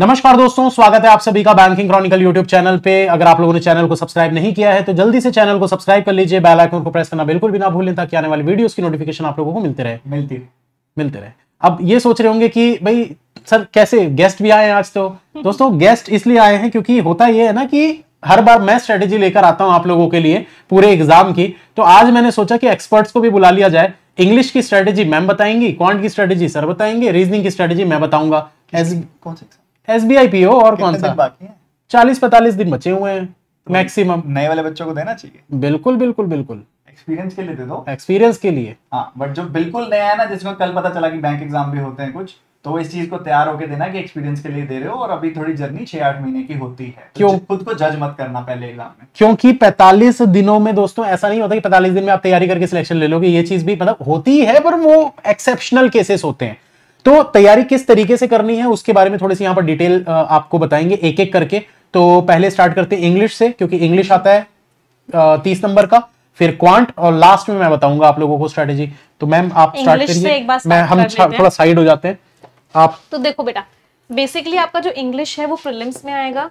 नमस्कार दोस्तों स्वागत है आप सभी का बैंकिंग क्रॉनिकल यूट्यूब चैनल पे अगर आप लोगों ने चैनल को सब्सक्राइब नहीं किया है तो जल्दी से चैनल को सब्सक्राइब कर लीजिए बेल आइकन को प्रेस करना बिल्कुल भी ना भूलें ताकि आने वाली वीडियोस की नोटिफिकेशन आप लोगों को मिलते रहे मिलती रहे मिलते रहे अब ये सोच रहे होंगे कि भाई सर कैसे गेस्ट भी आए आज तो दोस्तों गेस्ट इसलिए आए हैं क्योंकि होता ये है ना कि हर बार मैं स्ट्रेटेजी लेकर आता हूँ आप लोगों के लिए पूरे एग्जाम की तो आज मैंने सोचा कि एक्सपर्ट्स को भी बुला लिया जाए इंग्लिश की स्ट्रेटेजी मैम बताएंगी क्वांट की स्ट्रेटेजी सर बताएंगे रीजनिंग की स्ट्रेटेजी मैं बताऊंगा एज कौन सा एस बी आई पी हो और कौन सा बाकी है चालीस पैतालीस दिन बचे हुए हैं तो मैक्सिमम नए वाले बच्चों को देना चाहिए बिल्कुल बिल्कुल बिल्कुल एक्सपीरियंस के लिए दे दो एक्सपीरियंस के लिए हाँ बट जो बिल्कुल नया है ना जिसको कल पता चला कि बैंक एग्जाम भी होते हैं कुछ तो इस चीज को तैयार होकर देना कि एक्सपीरियंस के लिए दे रहे हो और अभी थोड़ी जर्नी छह आठ महीने की होती है तो क्यों खुद को जज मत करना पहले एग्जाम में क्योंकि पैतालीस दिनों में दोस्तों ऐसा नहीं होता कि पैतालीस दिन में आप तैयारी करके सिलेक्शन ले लोगे ये चीज भी मतलब होती है पर वो एक्सेप्शनल केसेस होते हैं तो तैयारी किस तरीके से करनी है उसके बारे में थोड़ी सी यहां पर डिटेल आपको बताएंगे एक एक करके तो पहले स्टार्ट करते हैं इंग्लिश से क्योंकि इंग्लिश आता है तीस नंबर का फिर क्वांट और लास्ट में मैं बताऊंगा आप लोगों को स्ट्रेटेजी तो मैम आप स्टार्ट करिए मैं हम थोड़ा साइड हो जाते हैं आप तो देखो बेटा बेसिकली आपका जो इंग्लिश है वो प्रिलिम्स में आएगा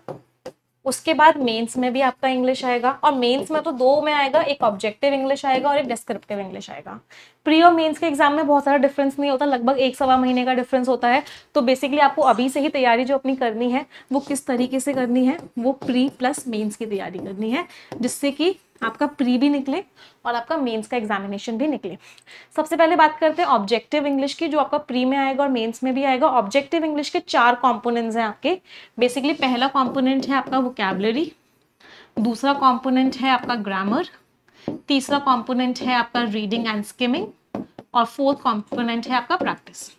उसके बाद मेंस में भी आपका इंग्लिश आएगा और मेंस में तो दो में आएगा एक ऑब्जेक्टिव इंग्लिश आएगा और एक डिस्क्रिप्टिव इंग्लिश आएगा प्री और मेंस के एग्जाम में बहुत सारा डिफरेंस नहीं होता लगभग एक सवा महीने का डिफरेंस होता है तो बेसिकली आपको अभी से ही तैयारी जो अपनी करनी है वो किस तरीके से करनी है वो प्री प्लस मेन्स की तैयारी करनी है जिससे कि आपका प्री भी निकले और आपका मेंस का एग्जामिनेशन भी निकले सबसे पहले बात करते हैं ऑब्जेक्टिव इंग्लिश की जो आपका प्री में आएगा और मेंस में भी आएगा ऑब्जेक्टिव इंग्लिश के चार कंपोनेंट्स हैं आपके बेसिकली पहला कॉम्पोनेंट है आपका वोकेबलरी दूसरा कॉम्पोनेंट है आपका ग्रामर तीसरा कॉम्पोनेंट है आपका रीडिंग एंड स्किमिंग और फोर्थ कॉम्पोनेंट है आपका प्रैक्टिस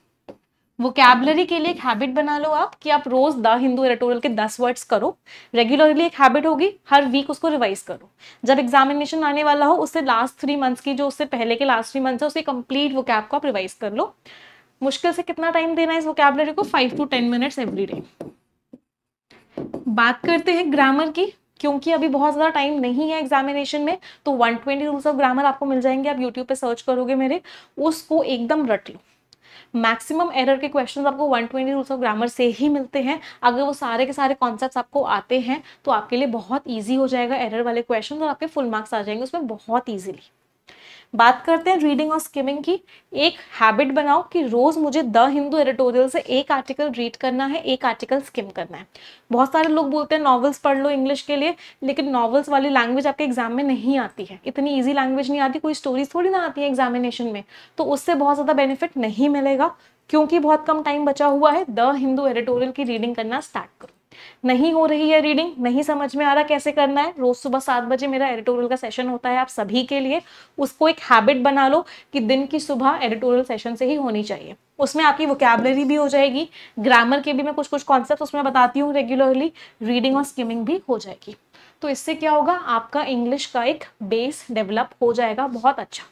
वोकेबलरी के लिए एक हैबिट बना लो आप कि आप रोज द हिंदू एडिटोरियल के दस वर्ड्स करो रेगुलरली एक हैबिट होगी हर वीक उसको रिवाइज करो जब एग्जामिनेशन आने वाला हो उससे लास्ट थ्री मंथ्स की जो उससे पहले के लास्ट थ्री मंथ्स है उसे कंप्लीट वोकैब को आप रिवाइज कर लो मुश्किल से कितना टाइम देना है इस वोकेबलरी को five to ten minutes every day बात करते हैं ग्रामर की क्योंकि अभी बहुत ज़्यादा टाइम नहीं है एग्जामिनेशन में तो 120 रूल्स ऑफ ग्रामर आपको मिल जाएंगे आप यूट्यूब पे सर्च करोगे मेरे उसको एकदम रट लो मैक्सिमम एरर के क्वेश्चन आपको 120 ट्वेंटी रूल्स ऑफ ग्रामर से ही मिलते हैं अगर वो सारे के सारे कॉन्सेप्ट आपको आते हैं तो आपके लिए बहुत ईजी हो जाएगा एरर वाले क्वेश्चन और आपके फुल मार्क्स आ जाएंगे उसमें बहुत ईजिली बात करते हैं रीडिंग और स्किमिंग की एक हैबिट बनाओ कि रोज़ मुझे द हिंदू एडिटोरियल से एक आर्टिकल रीड करना है एक आर्टिकल स्किम करना है बहुत सारे लोग बोलते हैं नॉवल्स पढ़ लो इंग्लिश के लिए लेकिन नॉवल्स वाली लैंग्वेज आपके एग्जाम में नहीं आती है इतनी ईजी लैंग्वेज नहीं आती कोई स्टोरीज थोड़ी ना आती है एग्जामिनेशन में तो उससे बहुत ज़्यादा बेनिफिट नहीं मिलेगा क्योंकि बहुत कम टाइम बचा हुआ है द हिंदू एडिटोरियल की रीडिंग करना स्टार्ट करो नहीं हो रही है रीडिंग नहीं समझ में आ रहा कैसे करना है रोज़ सुबह सात बजे मेरा एडिटोरियल का सेशन होता है आप सभी के लिए उसको एक हैबिट बना लो कि दिन की सुबह एडिटोरियल सेशन से ही होनी चाहिए उसमें आपकी वोकेबलरी भी हो जाएगी ग्रामर के भी मैं कुछ कुछ कॉन्सेप्ट उसमें बताती हूँ रेगुलरली रीडिंग और स्किमिंग भी हो जाएगी तो इससे क्या होगा आपका इंग्लिश का एक बेस डेवलप हो जाएगा बहुत अच्छा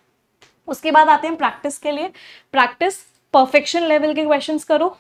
उसके बाद आते हैं प्रैक्टिस के लिए प्रैक्टिस परफेक्शन लेवल के क्वेश्चंस करो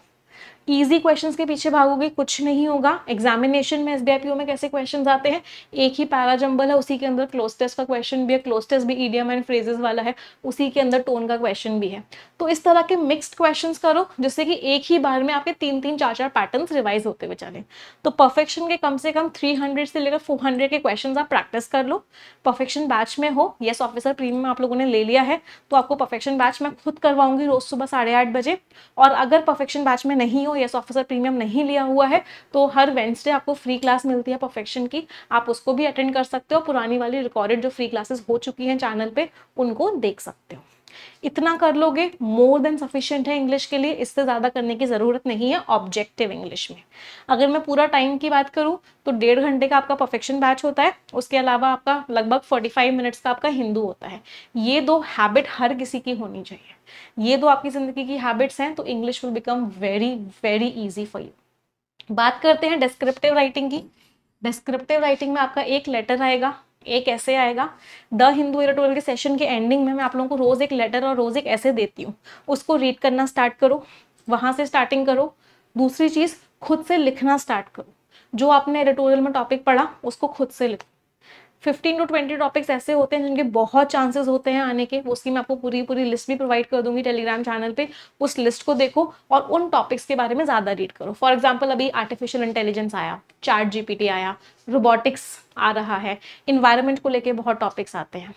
इजी क्वेश्चंस के पीछे भागोगे कुछ नहीं होगा एग्जामिनेशन में एस में कैसे क्वेश्चन आते हैं एक ही जम्बल है उसी के अंदर क्लोज टेस्ट का क्वेश्चन भी है क्लोज टेस्ट भी ईडियम एंड फ्रेजेस वाला है उसी के अंदर टोन का क्वेश्चन भी है तो इस तरह के मिक्सड क्वेश्चन करो जिससे कि एक ही बार में आपके तीन तीन चार चार पैटर्न रिवाइज होते हुए चले तो परफेक्शन के कम से कम थ्री से लेकर फोर के क्वेश्चन आप प्रैक्टिस कर लो परफेक्शन बैच में हो येस ऑफिसर प्रीमियम आप लोगों ने ले लिया है तो आपको परफेक्शन बैच मैं खुद करवाऊंगी रोज सुबह साढ़े बजे और अगर परफेक्शन बैच में नहीं हो यस ऑफिसर प्रीमियम नहीं लिया हुआ है तो हर वेंसडे आपको फ्री क्लास मिलती है परफेक्शन की आप उसको भी अटेंड कर सकते हो पुरानी वाली रिकॉर्डेड जो फ्री क्लासेस हो चुकी हैं चैनल पे उनको देख सकते हो इतना कर लोगे मोर देन सफिशियंट है इंग्लिश के लिए इससे ज़्यादा करने की ज़रूरत नहीं है ऑब्जेक्टिव इंग्लिश में अगर मैं पूरा टाइम की बात करूँ तो डेढ़ घंटे का आपका परफेक्शन बैच होता है उसके अलावा आपका लगभग फोर्टी फाइव मिनट्स का आपका हिंदू होता है ये दो हैबिट हर किसी की होनी चाहिए ये दो आपकी ज़िंदगी की हैबिट्स हैं तो English will become very very easy for you बात करते हैं डिस्क्रिप्टिव राइटिंग की डिस्क्रिप्टिव राइटिंग में आपका एक लेटर आएगा एक ऐसे आएगा द हिंदू ट्वेल्व के सेशन के एंडिंग में मैं आप लोगों को रोज़ एक लेटर और रोज़ एक ऐसे देती हूँ उसको रीड करना स्टार्ट करो वहाँ से स्टार्टिंग करो दूसरी चीज़ खुद से लिखना स्टार्ट करो जो आपने एडिटोरियल में टॉपिक पढ़ा उसको खुद से लिखो फिफ्टीन टू ट्वेंटी टॉपिक्स ऐसे होते हैं जिनके बहुत चांसेस होते हैं आने के उसकी मैं आपको पूरी पूरी लिस्ट भी प्रोवाइड कर दूंगी टेलीग्राम चैनल पे उस लिस्ट को देखो और उन टॉपिक्स के बारे में ज़्यादा रीड करो फॉर एग्जाम्पल अभी आर्टिफिशियल इंटेलिजेंस आया चार्ट जीपीटी आया रोबोटिक्स आ रहा है इन्वायरमेंट को लेकर बहुत टॉपिक्स आते हैं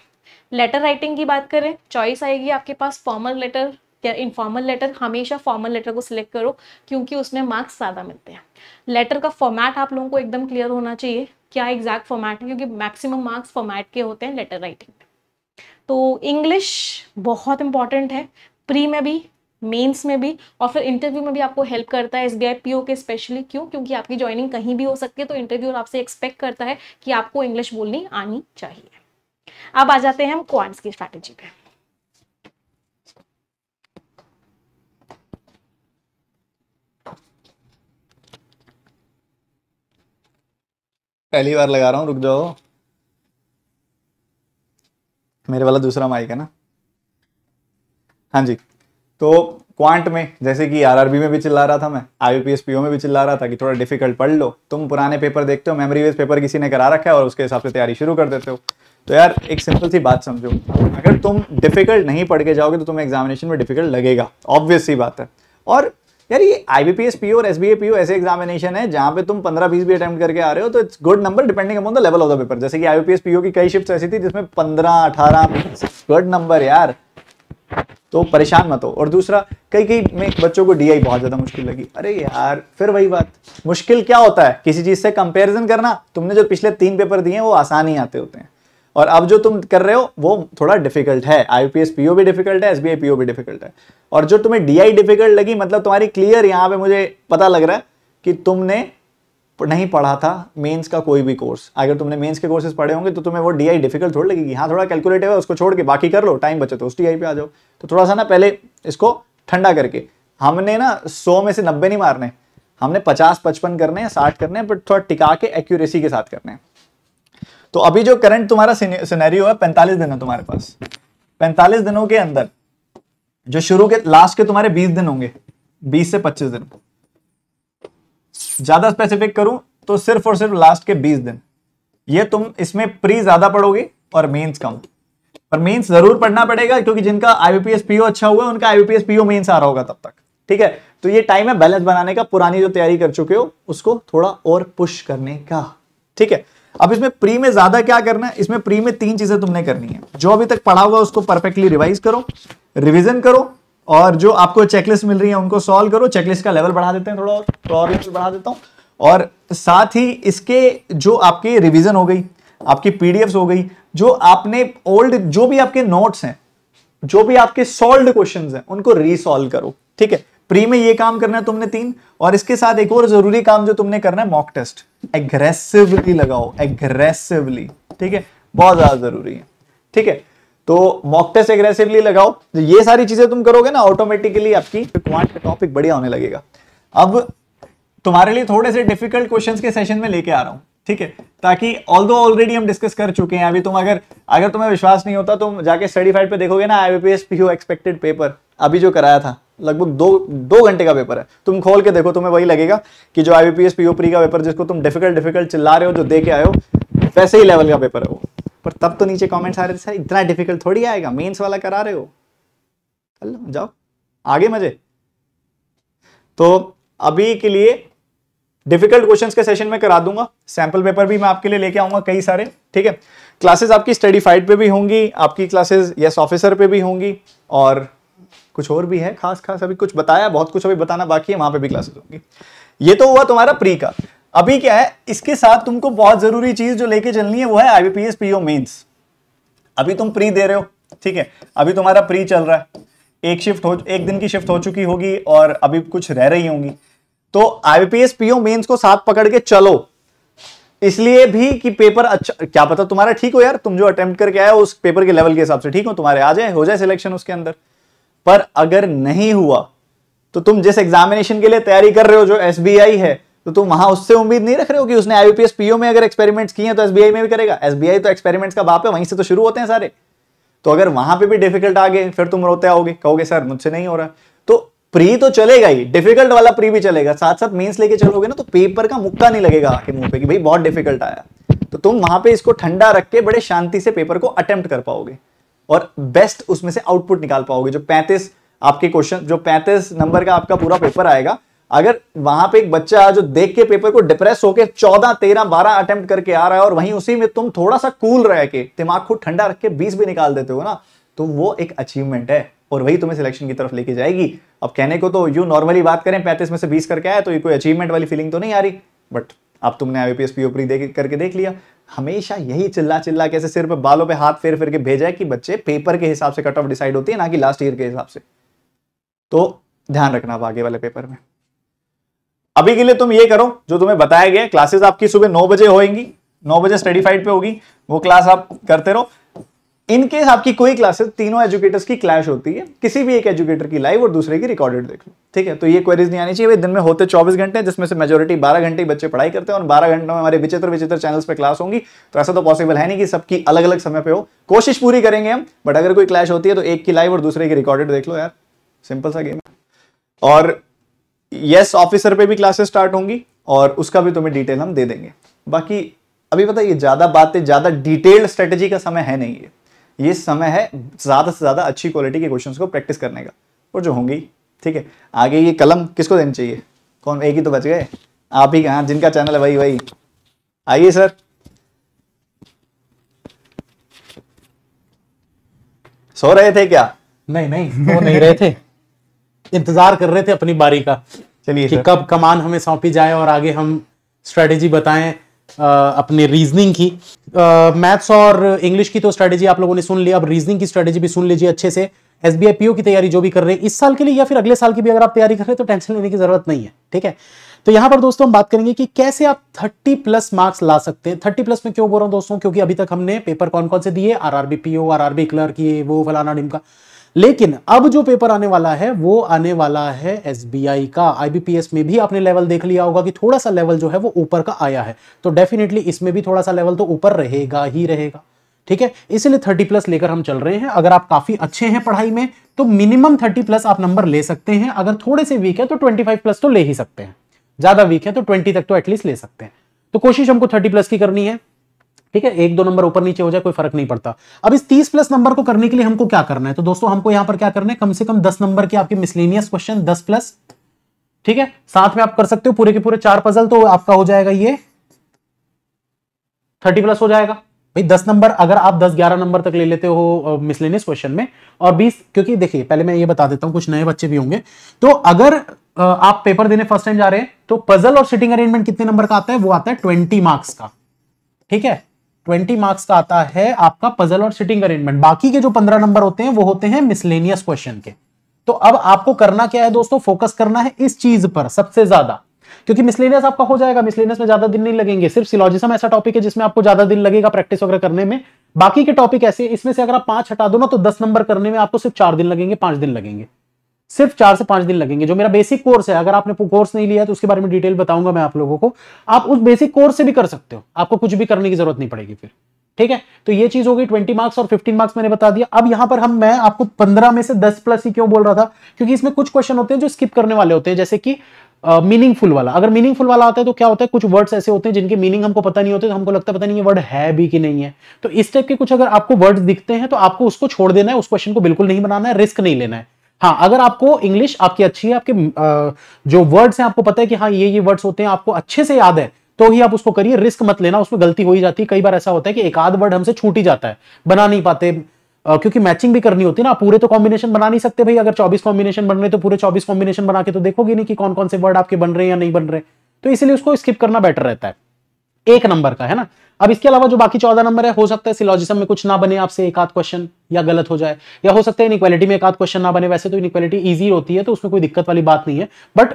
लेटर राइटिंग की बात करें चॉइस आएगी आपके पास फॉर्मल लेटर क्या इनफॉर्मल लेटर हमेशा फॉर्मल लेटर को सिलेक्ट करो क्योंकि उसमें मार्क्स ज़्यादा मिलते हैं लेटर का फॉर्मेट आप लोगों को एकदम क्लियर होना चाहिए क्या एग्जैक्ट फॉर्मेट है क्योंकि मैक्सिमम मार्क्स फॉर्मेट के होते हैं लेटर राइटिंग में तो इंग्लिश बहुत इंपॉर्टेंट है प्री में भी मेंस में भी और फिर इंटरव्यू में भी आपको हेल्प करता है S B I P O के स्पेशली क्यों क्योंकि आपकी ज्वाइनिंग कहीं भी हो सकती है तो इंटरव्यू आपसे एक्सपेक्ट करता है कि आपको इंग्लिश बोलनी आनी चाहिए अब आ जाते हैं हम क्वांट्स की स्ट्रैटेजी पे पहली बार लगा रहा हूँ रुक जाओ मेरे वाला दूसरा माइक है ना हाँ जी तो क्वांट में जैसे कि आरआरबी में भी चिल्ला रहा था मैं आईयूपीएस पीओ में भी चिल्ला रहा था कि थोड़ा डिफिकल्ट पढ़ लो तुम पुराने पेपर देखते हो मेमोरी वेज पेपर किसी ने करा रखा है और उसके हिसाब से तैयारी शुरू कर देते हो तो यार एक सिंपल सी बात समझो अगर तुम डिफिकल्ट नहीं पढ़ के जाओगे तो तुम्हें एग्जामिनेशन में डिफिकल्ट लगेगा ऑब्वियस सी बात है और यार ये I B P S P और S B A P O ऐसे एग्जामिनेशन है जहाँ पे तुम पंद्रह बीस भी अटेम्प्ट करके आ रहे हो तो it's good number depending upon the level of the paper जैसे कि I B P S P O की कई शिफ्ट ऐसी थी जिसमें पंद्रह अठारह गुड नंबर यार तो परेशान मत हो और दूसरा कई कई में बच्चों को डीआई बहुत ज्यादा मुश्किल लगी अरे यार फिर वही बात मुश्किल क्या होता है किसी चीज से कंपैरिजन करना तुमने जो पिछले तीन पेपर दिए हैं वो आसान ही आते होते हैं और अब जो तुम कर रहे हो वो थोड़ा डिफिकल्ट है आईपीएस पीओ भी डिफिकल्ट है एसबीआई पीओ भी डिफिकल्ट है और जो तुम्हें डीआई डिफिकल्ट लगी मतलब तुम्हारी क्लियर यहाँ पे मुझे पता लग रहा है कि तुमने नहीं पढ़ा था मेंस का कोई भी कोर्स अगर तुमने मेंस के कोर्सेज पढ़े होंगे तो तुम्हें वो डीआई डिफिकल्ट थोड़ी लगेगी हाँ थोड़ा कैलकुलेटिव है उसको छोड़ के बाकी कर लो टाइम बचे तो उस डीआई पे आ जाओ तो थोड़ा सा ना पहले इसको ठंडा करके हमने ना सौ में से नब्बे नहीं मारने हमने पचास पचपन करने हैं साठ करने हैं बट थोड़ा टिका के एक्यूरेसी के साथ करने हैं तो अभी जो करंट तुम्हारा सिनेरियो है पैंतालीस दिन है तुम्हारे पास पैंतालीस दिनों के अंदर जो शुरू के लास्ट के तुम्हारे बीस दिन होंगे बीस से पच्चीस दिन ज्यादा स्पेसिफिक करूं तो सिर्फ और सिर्फ लास्ट के बीस दिन ये तुम इसमें प्री ज्यादा पढ़ोगे और मेंस कम पर मेंस जरूर पढ़ना पड़ेगा क्योंकि जिनका आईबीपीएस पीओ अच्छा हुआ है उनका आईबीपीएस पीओ मेंस आ रहा होगा तब तक ठीक है तो ये टाइम है बैलेंस बनाने का पुरानी जो तैयारी कर चुके हो उसको थोड़ा और पुश करने का ठीक है अब इसमें प्री में ज्यादा क्या करना है इसमें प्री में तीन चीजें तुमने करनी है जो अभी तक पढ़ा हुआ उसको परफेक्टली रिवाइज करो रिविजन करो और जो आपको चेकलिस्ट मिल रही है उनको सॉल्व करो चेकलिस्ट का लेवल बढ़ा देते हैं थोड़ा और बढ़ा देता हूँ और साथ ही इसके जो आपकी रिविजन हो गई आपकी पीडीएफ्स हो गई जो आपने ओल्ड जो भी आपके नोट्स हैं जो भी आपके सोल्व क्वेश्चन हैं उनको रीसॉल्व करो ठीक है प्री में ये काम करना है तुमने तीन और इसके साथ एक और जरूरी काम जो तुमने करना है मॉक टेस्ट एग्रेसिवली लगाओ एग्रेसिवली ठीक है बहुत ज्यादा जरूरी है ठीक है तो मॉक टेस्ट एग्रेसिवली लगाओ तो ये सारी चीजें तुम करोगे ना ऑटोमेटिकली आपकी क्वांट का टॉपिक बढ़िया होने लगेगा अब तुम्हारे लिए थोड़े से डिफिकल्ट क्वेश्चन के सेशन में लेके आ रहा हूं ठीक है ताकि ऑल दो ऑलरेडी हम डिस्कस कर चुके हैं अभी तुम अगर अगर तुम्हें विश्वास नहीं होता तुम जाके स्टडी फाइट पर देखोगे ना आईबीपीएस पीयू एक्सपेक्टेड पेपर अभी जो कराया था लगभग दो दो घंटे का पेपर है तुम खोल के देखो तुम्हें वही लगेगा कि जो आईबीपीएस पीओ प्री का पेपर जिसको तुम डिफिकल्ट डिफिकल्ट चिल्ला रहे हो जो दे के आए हो वैसे ही लेवल का पेपर है वो पर तब तो नीचे कमेंट्स आ रहे थे सर इतना डिफिकल्ट थोड़ी आएगा मेंस वाला करा रहे हो कर जाओ आगे मजे तो अभी के लिए डिफिकल्ट क्वेश्चंस के सेशन में करा दूंगा सैंपल पेपर भी मैं आपके लिए लेके आऊंगा कई सारे ठीक है क्लासेस आपकी स्टडी फाइट पे भी होंगी आपकी क्लासेस यस ऑफिसर पे भी होंगी और कुछ और भी है खास खास अभी कुछ बताया बहुत कुछ अभी बताना बाकी है वहां पे भी क्लासेस होंगी ये तो हुआ तुम्हारा प्री का अभी क्या है इसके साथ तुमको बहुत जरूरी चीज जो लेके चलनी है वो है आईबीपीएस पीओ मेन्स अभी तुम प्री दे रहे हो ठीक है अभी तुम्हारा प्री चल रहा है एक शिफ्ट हो एक दिन की शिफ्ट हो चुकी होगी और अभी कुछ रह रही होंगी तो आईबीपीएस पीओ मेन्स को साथ पकड़ के चलो इसलिए भी कि पेपर अच्छा क्या पता तुम्हारा ठीक हो यार तुम जो अटेम्प्ट करके आए हो उस पेपर के लेवल के हिसाब से ठीक हो तुम्हारे आ जाए हो जाए सिलेक्शन उसके अंदर पर अगर नहीं हुआ तो तुम जिस एग्जामिनेशन के लिए तैयारी कर रहे हो जो एस है तो तुम वहां उससे उम्मीद नहीं रख रहे हो कि उसने आईपीएस पीओ में अगर एक्सपेरिमेंट्स किए हैं तो एसबीआई में भी करेगा एसबीआई तो एक्सपेरिमेंट्स का बाप है वहीं से तो शुरू होते हैं सारे तो अगर वहां पे भी डिफिकल्ट आ गए फिर तुम रोते आओगे कहोगे सर मुझसे नहीं हो रहा तो प्री तो चलेगा ही डिफिकल्ट वाला प्री भी चलेगा साथ साथ मेंस लेके चलोगे ना तो पेपर का मुक्का नहीं लगेगा आके मुंह पे कि भाई बहुत डिफिकल्ट आया तो तुम वहां पर इसको ठंडा रख के बड़े शांति से पेपर को अटेम्प्ट कर पाओगे और बेस्ट उसमें से आउटपुट निकाल पाओगे जो पैंतीस आपके क्वेश्चन जो पैंतीस नंबर का आपका पूरा पेपर आएगा अगर वहां पे एक बच्चा जो देख के पेपर को डिप्रेस होकर चौदह तेरह बारह अटेम्प्ट करके आ रहा है और वहीं उसी में तुम थोड़ा सा कूल रह के दिमाग को ठंडा रख के बीस भी निकाल देते हो ना तो वो एक अचीवमेंट है और वही तुम्हें सिलेक्शन की तरफ लेके जाएगी अब कहने को तो यू नॉर्मली बात करें पैंतीस में से बीस करके आया तो ये कोई अचीवमेंट वाली फीलिंग तो नहीं आ रही बट अब तुमने आईपीएस पी देख करके देख लिया हमेशा यही चिल्ला चिल्ला कैसे सिर्फ बालों पे हाथ फेर फेर के भेजा है कि बच्चे पेपर के हिसाब से कट ऑफ डिसाइड होती है ना कि लास्ट ईयर के हिसाब से तो ध्यान रखना आप आगे वाले पेपर में अभी के लिए तुम ये करो जो तुम्हें बताया गया क्लासेस आपकी सुबह नौ बजे होगी नौ बजे स्टडी फाइट पे होगी वो क्लास आप करते रहो इन केस आपकी कोई क्लासेस तीनों एजुकेटर्स की क्लैश होती है किसी भी एक एजुकेटर की लाइव और दूसरे की रिकॉर्डेड देख लो ठीक है तो ये क्वेरीज नहीं आनी चाहिए दिन में होते 24 घंटे जिसमें से मेजोरिटी 12 घंटे बच्चे पढ़ाई करते हैं और 12 घंटों में हमारे विचित्र विचित्र चैनल्स पे क्लास होंगी तो ऐसा तो पॉसिबल है नहीं कि सबकी अलग अलग समय पर हो कोशिश पूरी करेंगे हम बट अगर कोई क्लैश होती है तो एक की लाइव और दूसरे की रिकॉर्डेड देख लो यार सिंपल सा गेम और येस ऑफिसर पर भी क्लासेस स्टार्ट होंगी और उसका भी तुम्हें डिटेल हम दे देंगे बाकी अभी पता ये ज़्यादा बातें ज़्यादा डिटेल्ड स्ट्रेटेजी का समय है नहीं है ये समय है ज़्यादा से ज़्यादा अच्छी क्वालिटी के क्वेश्चन को प्रैक्टिस करने का और जो होंगी ठीक है आगे ये कलम किसको देनी चाहिए कौन एक ही तो बच गए आप ही हाँ जिनका चैनल है वही वही आइए सर सो रहे थे क्या नहीं नहीं सो तो नहीं रहे थे इंतजार कर रहे थे अपनी बारी का चलिए कब कमान हमें सौंपी जाए और आगे हम स्ट्रेटेजी बताएं अपने रीजनिंग की मैथ्स और इंग्लिश की तो स्ट्रेटेजी आप लोगों ने सुन ली अब रीजनिंग की स्ट्रैटेजी भी सुन लीजिए अच्छे से एस बी की तैयारी जो भी कर रहे हैं इस साल के लिए या फिर अगले साल की भी अगर आप तैयारी कर रहे हैं तो टेंशन लेने की जरूरत नहीं है ठीक है तो यहां पर दोस्तों हम बात करेंगे कि कैसे आप 30 प्लस मार्क्स ला सकते हैं 30 प्लस में क्यों बोल रहा हूं दोस्तों क्योंकि अभी तक हमने पेपर कौन कौन से दिए R PO RRB R clerk ये वो फलाना का लेकिन अब जो पेपर आने वाला है वो आने वाला है एसबीआई का आईबीपीएस में भी आपने लेवल देख लिया होगा कि थोड़ा सा लेवल जो है वो ऊपर का आया है तो डेफिनेटली इसमें भी थोड़ा सा लेवल तो ऊपर रहेगा ही रहेगा ठीक है इसलिए थर्टी प्लस लेकर हम चल रहे हैं अगर आप काफी अच्छे हैं पढ़ाई में तो मिनिमम थर्टी प्लस आप नंबर ले सकते हैं अगर थोड़े से वीक है तो ट्वेंटी फाइव प्लस तो ले ही सकते हैं ज्यादा वीक है तो ट्वेंटी तक तो एटलीस्ट ले सकते हैं तो कोशिश हमको थर्टी प्लस की करनी है ठीक है एक दो नंबर ऊपर नीचे हो जाए कोई फर्क नहीं पड़ता अब इस तीस प्लस नंबर को करने के लिए हमको क्या करना है तो दोस्तों हमको यहां पर क्या करना है कम से कम दस नंबर के आपके मिसलेनियस क्वेश्चन दस प्लस ठीक है साथ में आप कर सकते हो पूरे के पूरे चार पजल तो आपका हो जाएगा ये थर्टी प्लस हो जाएगा भाई दस नंबर अगर आप दस ग्यारह नंबर तक ले लेते हो मिसलेनियस क्वेश्चन में और बीस क्योंकि देखिए पहले मैं ये बता देता हूं कुछ नए बच्चे भी होंगे तो अगर आप पेपर देने फर्स्ट टाइम जा रहे हैं तो पजल और सिटिंग अरेंजमेंट कितने नंबर का आता है वो आता है ट्वेंटी मार्क्स का ठीक है ट्वेंटी मार्क्स का आता है आपका पजल और सिटिंग अरेंजमेंट बाकी के जो पंद्रह नंबर होते हैं वो होते हैं मिसलेनियस क्वेश्चन के तो अब आपको करना क्या है दोस्तों फोकस करना है इस चीज पर सबसे ज्यादा क्योंकि मिसलेनियस आपका हो जाएगा मिसलेनियस में ज्यादा दिन नहीं लगेंगे सिर्फ सिलोजिसम ऐसा टॉपिक है जिसमें आपको ज्यादा दिन लगेगा प्रैक्टिस वगैरह करने में बाकी के टॉपिक ऐसे इसमें से अगर आप पांच हटा दो ना तो दस नंबर करने में आपको सिर्फ चार दिन लगेंगे पांच दिन लगेंगे सिर्फ चार से पांच दिन लगेंगे जो मेरा बेसिक कोर्स है अगर आपने कोर्स नहीं लिया तो उसके बारे में डिटेल बताऊंगा मैं आप लोगों को आप उस बेसिक कोर्स से भी कर सकते हो आपको कुछ भी करने की जरूरत नहीं पड़ेगी फिर ठीक है तो ये चीज होगी ट्वेंटी मार्क्स और फिफ्टीन मार्क्स मैंने बता दिया अब यहां पर हम मैं आपको पंद्रह में से दस प्लस ही क्यों बोल रहा था क्योंकि इसमें कुछ क्वेश्चन होते हैं जो स्किप करने वाले होते हैं जैसे कि मीनिंगफुल uh, वाला अगर मीनिंगफुल वाला आता है तो क्या होता है कुछ वर्ड्स ऐसे होते हैं जिनके मीनिंग हमको पता नहीं होते तो हमको लगता है पता नहीं ये वर्ड है भी कि नहीं है तो इस टाइप के कुछ अगर आपको वर्ड्स दिखते हैं तो आपको उसको छोड़ देना है उस क्वेश्चन को बिल्कुल नहीं बनाना है रिस्क नहीं लेना है हाँ अगर आपको इंग्लिश आपकी अच्छी है आपके जो वर्ड्स हैं आपको पता है कि हाँ ये ये वर्ड्स होते हैं आपको अच्छे से याद है तो ही आप उसको करिए रिस्क मत लेना उसमें गलती हो ही जाती है कई बार ऐसा होता है कि एक आध वर्ड हमसे छूट ही जाता है बना नहीं पाते आ, क्योंकि मैचिंग भी करनी होती है ना पूरे तो कॉम्बिनेशन बना नहीं सकते भाई अगर 24 कॉम्बिनेशन बन रहे तो पूरे 24 कॉम्बिनेशन बना के तो देखोगे नहीं कि कौन कौन से वर्ड आपके बन रहे हैं या नहीं बन रहे तो इसलिए उसको स्किप करना बेटर रहता है एक नंबर का है ना अब इसके अलावा जो बाकी चौदह नंबर है हो सकता है सिलॉजिज्म में कुछ ना बने आपसे एक आध क्वेश्चन या गलत हो जाए या हो सकता है इनक्वालिटी में एक आध क्वेश्चन ना बने वैसे तो इनक्वालिटी ईजी होती है तो उसमें कोई दिक्कत वाली बात नहीं है बट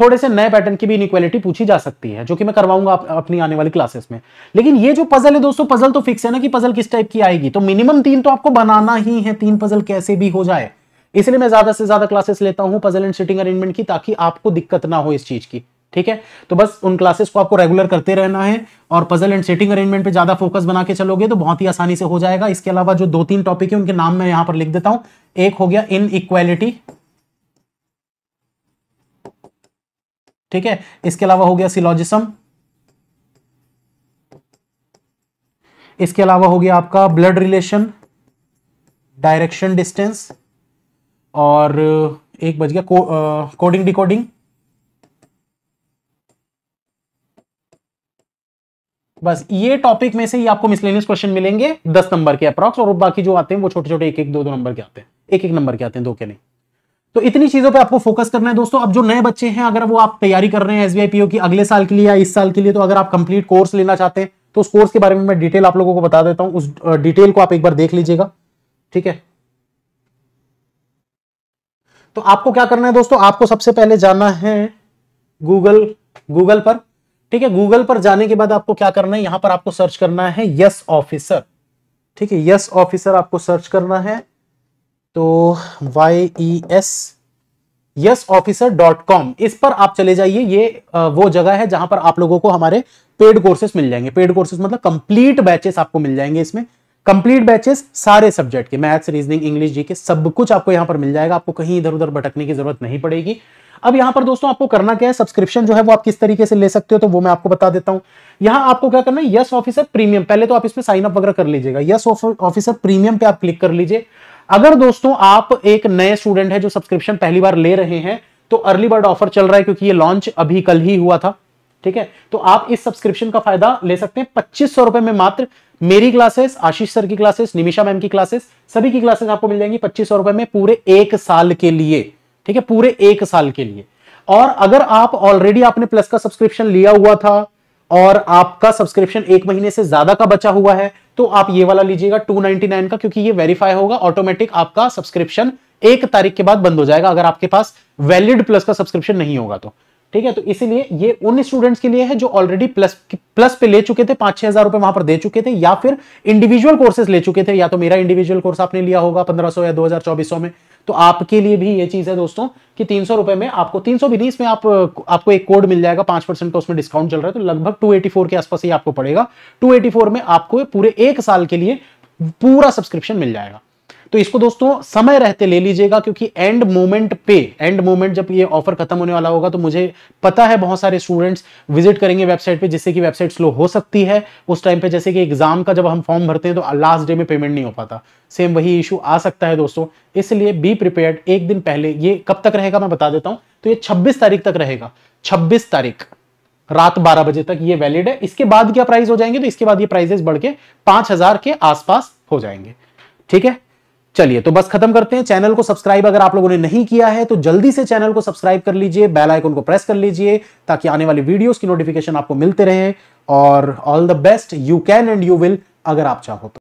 थोड़े से नए पैटर्न की भी इनक्वालिटी पूछी जा सकती है जो कि मैं करवाऊंगा आप, अपनी आने वाली क्लासेस में लेकिन ये जो पजल है दोस्तों पजल तो फिक्स है ना कि पजल किस टाइप की आएगी तो मिनिमम तीन तो आपको बनाना ही है तीन पजल कैसे भी हो जाए इसलिए मैं ज्यादा से ज्यादा क्लासेस लेता हूं पजल एंड सिटिंग अरेंजमेंट की ताकि आपको दिक्कत ना हो इस चीज की ठीक है तो बस उन क्लासेस को आपको रेगुलर करते रहना है और पजल एंड सेटिंग अरेंजमेंट पे ज्यादा फोकस बना के चलोगे तो बहुत ही आसानी से हो जाएगा इसके अलावा जो दो तीन टॉपिक है उनके नाम मैं यहां पर लिख देता हूं एक हो गया इन इक्वालिटी ठीक है इसके अलावा हो गया सिलोजिसम इसके अलावा हो गया आपका ब्लड रिलेशन डायरेक्शन डिस्टेंस और एक बज गया को, आ, कोडिंग डिकोडिंग बस ये टॉपिक में से ही आपको मिसलेनियस क्वेश्चन मिलेंगे दस नंबर के अप्रॉक्स और बाकी जो आते हैं वो छोटे छोटे एक एक दो दो नंबर के आते हैं एक एक नंबर के आते हैं दो के नहीं तो इतनी चीजों पे आपको फोकस करना है दोस्तों अब जो नए बच्चे हैं अगर वो आप तैयारी कर रहे हैं एसबीआई की अगले साल के लिए या इस साल के लिए तो अगर आप कंप्लीट कोर्स लेना चाहते हैं तो उस कोर्स के बारे में मैं डिटेल आप लोगों को बता देता हूं उस डिटेल को आप एक बार देख लीजिएगा ठीक है तो आपको क्या करना है दोस्तों आपको सबसे पहले जाना है गूगल गूगल पर ठीक है गूगल पर जाने के बाद आपको क्या करना है यहां पर आपको सर्च करना है यस ऑफिसर ठीक है यस ऑफिसर आपको सर्च करना है तो Y E S yes officer dot com इस पर आप चले जाइए ये वो जगह है जहां पर आप लोगों को हमारे पेड कोर्सेस मिल जाएंगे पेड कोर्सेस मतलब कंप्लीट बैचेस आपको मिल जाएंगे इसमें कंप्लीट बैचेस सारे सब्जेक्ट के maths reasoning English G K सब कुछ आपको यहां पर मिल जाएगा आपको कहीं इधर उधर भटकने की जरूरत नहीं पड़ेगी अब यहां पर दोस्तों आपको करना क्या है सब्सक्रिप्शन जो है वो आप किस तरीके से ले सकते हो तो वो मैं आपको बता देता हूं यहां आपको क्या करना है यस ऑफिसर प्रीमियम पहले तो आप इसमें साइन अप वगैरह कर लीजिएगा यस ऑफिसर प्रीमियम पे आप क्लिक कर लीजिए अगर दोस्तों आप एक नए स्टूडेंट है जो सब्सक्रिप्शन पहली बार ले रहे हैं तो अर्ली बर्ड ऑफर चल रहा है क्योंकि ये लॉन्च अभी कल ही हुआ था ठीक है तो आप इस सब्सक्रिप्शन का फायदा ले सकते हैं पच्चीस सौ रुपए में मात्र मेरी क्लासेस आशीष सर की क्लासेस निमिषा मैम की क्लासेस सभी की क्लासेस आपको मिल जाएंगी पच्चीस सौ रुपए में पूरे एक साल के लिए ठीक है पूरे एक साल के लिए और अगर आप ऑलरेडी आपने प्लस का सब्सक्रिप्शन लिया हुआ था और आपका सब्सक्रिप्शन एक महीने से ज्यादा का बचा हुआ है तो आप ये वाला लीजिएगा 299 का क्योंकि ये वेरीफाई होगा ऑटोमेटिक आपका सब्सक्रिप्शन एक तारीख के बाद बंद हो जाएगा अगर आपके पास वैलिड प्लस का सब्सक्रिप्शन नहीं होगा तो ठीक है तो इसीलिए ये उन स्टूडेंट्स के लिए है जो ऑलरेडी प्लस प्लस पे ले चुके थे पांच छह हजार रुपए वहां पर दे चुके थे या फिर इंडिविजुअल कोर्सेज ले चुके थे या तो मेरा इंडिविजुअल कोर्स आपने लिया होगा पंद्रह या दो में तो आपके लिए भी ये चीज है दोस्तों कि तीन सौ रुपए में आपको तीन सौ भी नहीं इसमें आप आपको एक कोड मिल जाएगा पांच परसेंट का उसमें डिस्काउंट चल रहा है तो लगभग टू एटी फोर के आसपास ही आपको पड़ेगा टू एटी फोर में आपको पूरे एक साल के लिए पूरा सब्सक्रिप्शन मिल जाएगा तो इसको दोस्तों समय रहते ले लीजिएगा क्योंकि एंड मोमेंट पे एंड मोमेंट जब ये ऑफर खत्म होने वाला होगा तो मुझे पता है बहुत सारे स्टूडेंट्स विजिट करेंगे वेबसाइट पे जिससे कि वेबसाइट स्लो हो सकती है उस टाइम पे जैसे कि एग्जाम का जब हम फॉर्म भरते हैं तो लास्ट डे में पेमेंट नहीं हो पाता सेम वही इशू आ सकता है दोस्तों इसलिए बी प्रिपेयर एक दिन पहले ये कब तक रहेगा मैं बता देता हूं तो ये छब्बीस तारीख तक रहेगा छब्बीस तारीख रात 12 बजे तक ये वैलिड है इसके बाद क्या प्राइस हो जाएंगे तो इसके बाद ये प्राइजेस बढ़ के पांच हजार के आसपास हो जाएंगे ठीक है चलिए तो बस खत्म करते हैं चैनल को सब्सक्राइब अगर आप लोगों ने नहीं किया है तो जल्दी से चैनल को सब्सक्राइब कर लीजिए बेल आइकन को प्रेस कर लीजिए ताकि आने वाली वीडियोस की नोटिफिकेशन आपको मिलते रहे और all the best you can and you will अगर आप चाहो तो